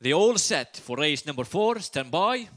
They all set for race number four. Stand by.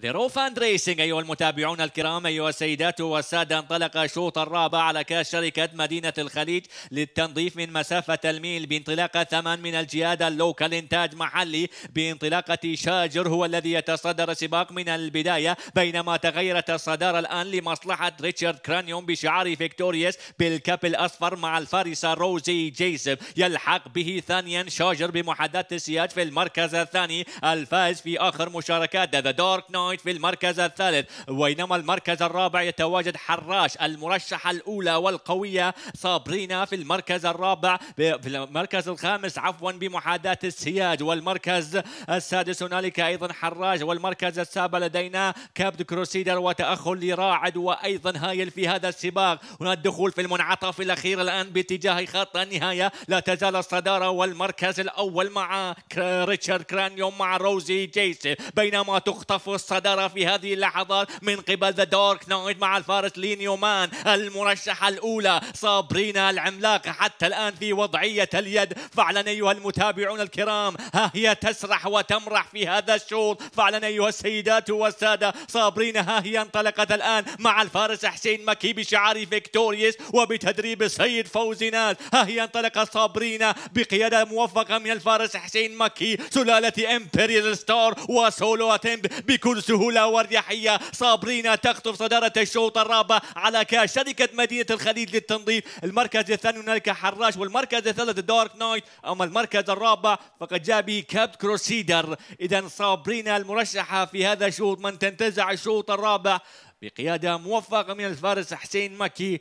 ذا اند ريسنج أيها المتابعون الكرام أيها السيدات والسادة انطلق الشوط الرابع على كاس شركة مدينة الخليج للتنظيف من مسافة الميل بانطلاقة ثمان من الجيادة اللوكال إنتاج محلي بانطلاقة شاجر هو الذي يتصدر السباق من البداية بينما تغيرت الصدارة الآن لمصلحة ريتشارد كرانيوم بشعار فيكتوريوس بالكاب الأصفر مع الفارسة روزي جيسب يلحق به ثانيا شاجر بمحاداة السياج في المركز الثاني الفائز في آخر مشاركات ذا دارك نو بوينت في المركز الثالث بينما المركز الرابع يتواجد حراش المرشحة الأولى والقوية صابرينا في المركز الرابع في المركز الخامس عفوا بمحاداة السياج والمركز السادس هنالك أيضا حراش والمركز السابع لدينا كابد كروسيدر وتأخر لراعد وأيضا هايل في هذا السباق هنا الدخول في المنعطف الأخير الآن باتجاه خط النهاية لا تزال الصدارة والمركز الأول مع ريتشارد كرانيوم مع روزي جيس بينما تخطف الصدارة صدر في هذه اللحظات من قبل ذا دارك نايت مع الفارس لينيومان المرشحة الأولى صابرينا العملاقة حتى الآن في وضعية اليد فعلا أيها المتابعون الكرام ها هي تسرح وتمرح في هذا الشوط فعلا أيها السيدات والسادة صابرينا ها هي انطلقت الآن مع الفارس حسين مكي بشعار فيكتوريوس وبتدريب السيد فوزي ناز ها هي انطلقت صابرينا بقيادة موفقة من الفارس حسين مكي سلالة امبريال ستار وسولو اتمب بكل سهولة واريحية صابرينا تخطف صدارة الشوط الرابع على كاس شركة مدينة الخليج للتنظيف المركز الثاني هنالك حراش والمركز الثالث دارك نايت أما المركز الرابع فقد جاء به كابت كروسيدر إذا صابرينا المرشحة في هذا الشوط من تنتزع الشوط الرابع بقيادة موفقة من الفارس حسين مكي